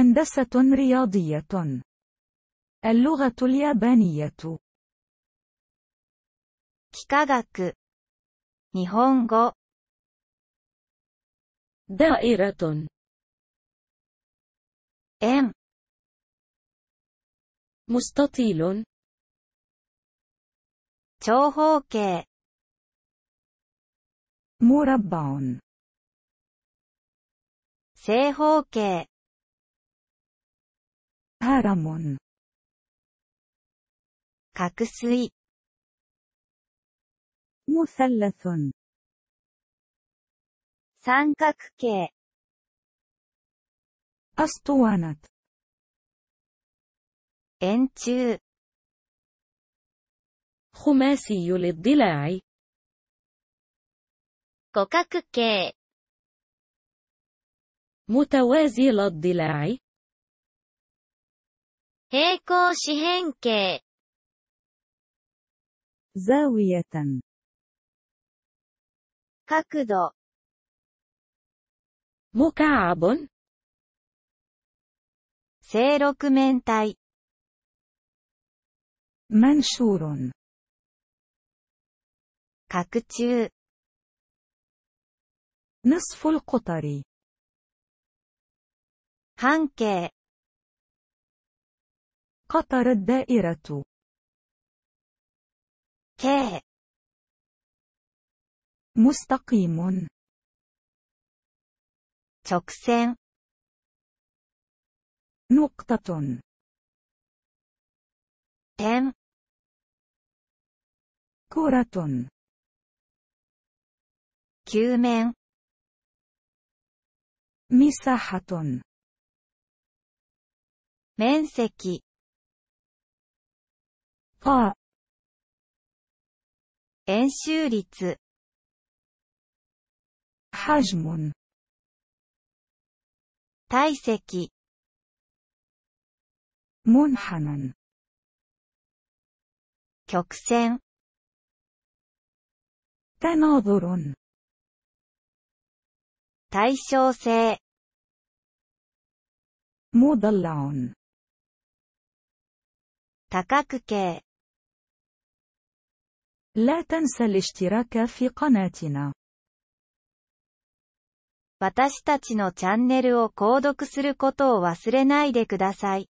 هندسة رياضية. اللغة اليابانية. دائرة M. مستطيل. مربع 正方形。هرم 隔水 مثلث 三角形 أسطوانة 円柱 خماسي للضلاع 五角形 متوازي للضلاع 平行四辺形 زاوية 角度 مكعب 正六面体 منشور 角柱 نصف القطر 半径 قطر الدائرة ك مستقيم 직선 نقطة 점 كرة 球面 مساحة 面積か。演習率 حجم 体積 منحنى 曲線 تناظر 対称性 مضلع 多角形 لا تنسى الاشتراك في قناتنا. 私たちのチャンネルを購読することを忘れないでください。